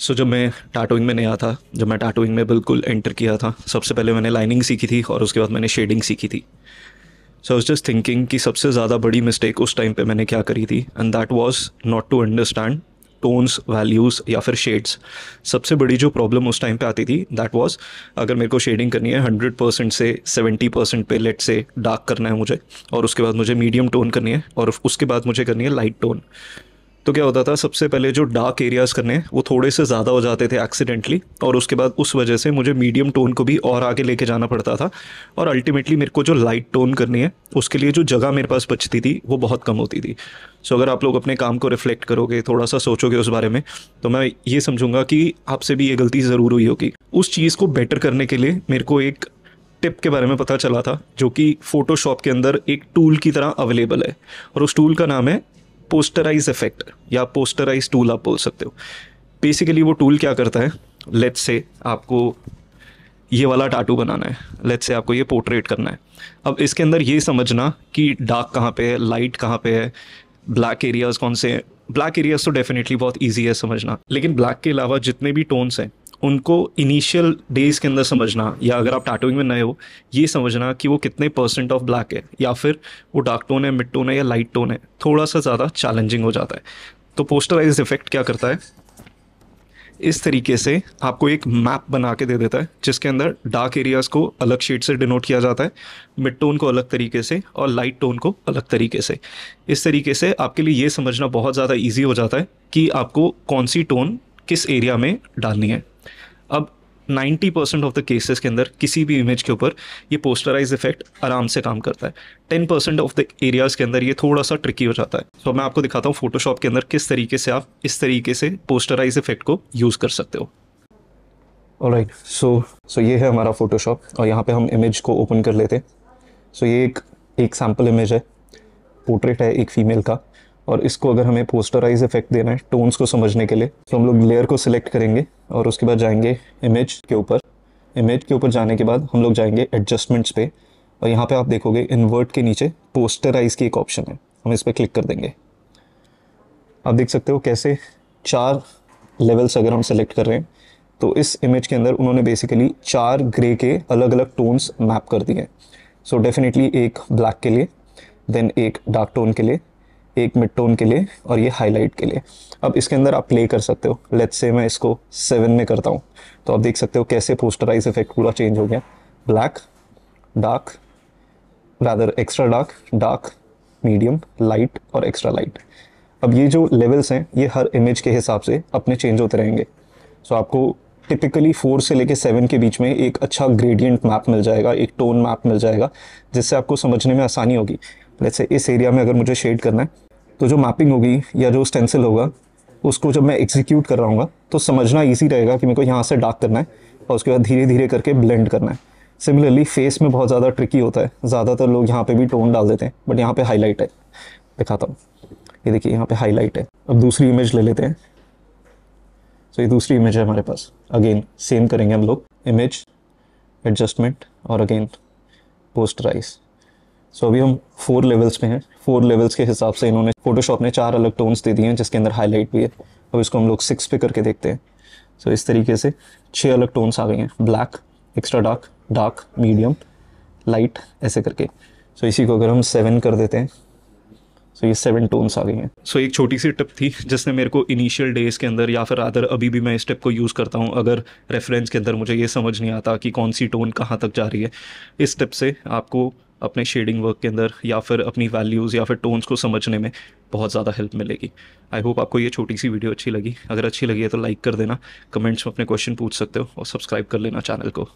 सो so, जब मैं टाटोइंग में नया था जब मैं टाटोइंग में बिल्कुल एंटर किया था सबसे पहले मैंने लाइनिंग सीखी थी और उसके बाद मैंने शेडिंग सीखी थी सो आई जस्ट थिंकिंग कि सबसे ज़्यादा बड़ी मिस्टेक उस टाइम पे मैंने क्या करी थी and that was not to understand tones values या फिर शेड्स सबसे बड़ी जो प्रॉब्लम उस टाइम पे आती थी दैट वाज अगर मेरे को शेडिंग करनी है हंड्रेड परसेंट से सेवेंटी परसेंट पे लेट से डार्क करना है मुझे और उसके बाद मुझे मीडियम टोन करनी है और उसके बाद मुझे करनी है लाइट टोन तो क्या होता था सबसे पहले जो डार्क एरियाज़ करने वो थोड़े से ज़्यादा हो जाते थे एक्सीडेंटली और उसके बाद उस वजह से मुझे मीडियम टोन को भी और आगे लेके जाना पड़ता था और अल्टीमेटली मेरे को जो लाइट टोन करनी है उसके लिए जो जगह मेरे पास बचती थी वो बहुत कम होती थी सो अगर आप लोग अपने काम को रिफ्लेक्ट करोगे थोड़ा सा सोचोगे उस बारे में तो मैं ये समझूंगा कि आपसे भी ये गलती ज़रूर हुई होगी उस चीज़ को बेटर करने के लिए मेरे को एक टिप के बारे में पता चला था जो कि फ़ोटोशॉप के अंदर एक टूल की तरह अवेलेबल है और उस टूल का नाम है पोस्टराइज इफेक्ट या पोस्टराइज टूल आप बोल सकते हो बेसिकली वो टूल क्या करता है लेट्स से आपको ये वाला टाटू बनाना है लेट्स से आपको ये पोर्ट्रेट करना है अब इसके अंदर ये समझना कि डार्क कहाँ पे है लाइट कहाँ पे है ब्लैक एरियाज़ कौन से हैं ब्लैक एरियाज़ तो डेफिनेटली बहुत ईजी है समझना लेकिन ब्लैक के अलावा जितने भी टोन्स हैं उनको इनिशियल डेज के अंदर समझना या अगर आप टैटूइंग में नए हो ये समझना कि वो कितने परसेंट ऑफ ब्लैक है या फिर वो डार्क टोन है मिड टोन है या लाइट टोन है थोड़ा सा ज़्यादा चैलेंजिंग हो जाता है तो पोस्टराइज इफेक्ट क्या करता है इस तरीके से आपको एक मैप बना के दे देता है जिसके अंदर डार्क एरियाज़ को अलग शेड से डिनोट किया जाता है मिड टोन को अलग तरीके से और लाइट टोन को अलग तरीके से इस तरीके से आपके लिए ये समझना बहुत ज़्यादा ईजी हो जाता है कि आपको कौन सी टोन किस एरिया में डालनी है अब 90 परसेंट ऑफ द केसेस के अंदर किसी भी इमेज के ऊपर ये पोस्टराइज इफेक्ट आराम से काम करता है 10 परसेंट ऑफ द एरियाज़ के अंदर ये थोड़ा सा ट्रिकी हो जाता है सो so, मैं आपको दिखाता हूँ फोटोशॉप के अंदर किस तरीके से आप इस तरीके से पोस्टराइज इफेक्ट को यूज़ कर सकते हो राइट सो सो ये है हमारा फोटोशॉप और यहाँ पे हम इमेज को ओपन कर लेते हैं सो so, ये एक एक सैम्पल इमेज है पोर्ट्रेट है एक फ़ीमेल का और इसको अगर हमें पोस्टराइज इफेक्ट देना है टोन्स को समझने के लिए तो हम लोग लेयर को सिलेक्ट करेंगे और उसके बाद जाएंगे इमेज के ऊपर इमेज के ऊपर जाने के बाद हम लोग जाएंगे एडजस्टमेंट्स पे और यहाँ पे आप देखोगे इन्वर्ट के नीचे पोस्टराइज की एक ऑप्शन है हम इस पर क्लिक कर देंगे आप देख सकते हो कैसे चार लेवल्स अगर हम सेलेक्ट कर रहे हैं तो इस इमेज के अंदर उन्होंने बेसिकली चार ग्रे के अलग अलग टोन्स मैप कर दिए सो डेफिनेटली एक ब्लैक के लिए देन एक डार्क टोन के लिए एक मिड टोन के लिए और ये हाईलाइट के लिए अब इसके अंदर आप प्ले कर सकते हो लेट्स से मैं इसको सेवन में करता हूँ तो आप देख सकते हो कैसे पोस्टराइज इफेक्ट पूरा चेंज हो गया black dark rather extra dark dark medium light और एक्स्ट्रा लाइट अब ये जो लेवल्स हैं ये हर इमेज के हिसाब से अपने चेंज होते रहेंगे सो आपको टिपिकली फोर से लेके सेवन के बीच में एक अच्छा ग्रेडियंट मैप मिल जाएगा एक टोन मैप मिल जाएगा जिससे आपको समझने में आसानी होगी जैसे इस एरिया में अगर मुझे शेड करना है तो जो मैपिंग होगी या जो स्टेंसिल होगा उसको जब मैं एग्जीक्यूट कर रहा हूँ तो समझना ईजी रहेगा कि मेरे को यहाँ से डार्क करना है और उसके बाद धीरे धीरे करके ब्लेंड करना है सिमिलरली फेस में बहुत ज़्यादा ट्रिकी होता है ज़्यादातर लोग यहाँ पे भी टोन डाल देते हैं बट यहाँ पे हाईलाइट है दिखाता हूँ ये देखिए यहाँ पे हाईलाइट है अब दूसरी इमेज ले लेते हैं सो so, ये दूसरी इमेज है हमारे पास अगेन सेम करेंगे हम लोग इमेज एडजस्टमेंट और अगेन पोस्टराइज सो so, अभी हम फोर लेवल्स पे हैं फोर लेवल्स के हिसाब से इन्होंने फोटोशॉप ने चार अलग टोन्स दे दिए हैं जिसके अंदर हाईलाइट भी है अब इसको हम लोग सिक्स पे करके देखते हैं सो so, इस तरीके से छः अलग टोन्स आ गए हैं black extra dark dark medium light ऐसे करके सो so, इसी को अगर हम सेवन कर देते हैं सो so, ये सेवन टोन्स आ गई हैं सो so, एक छोटी सी टिप थी जिसने मेरे को इनिशियल डेज़ के अंदर या फिर अदर अभी भी मैं इस टिप को यूज़ करता हूँ अगर रेफरेंस के अंदर मुझे ये समझ नहीं आता कि कौन सी टोन कहाँ तक जा रही है इस टिप से आपको अपने शेडिंग वर्क के अंदर या फिर अपनी वैल्यूज़ या फिर टोन्स को समझने में बहुत ज़्यादा हेल्प मिलेगी आई होप आपको ये छोटी सी वीडियो अच्छी लगी अगर अच्छी लगी है तो लाइक कर देना कमेंट्स में अपने क्वेश्चन पूछ सकते हो और सब्सक्राइब कर लेना चैनल को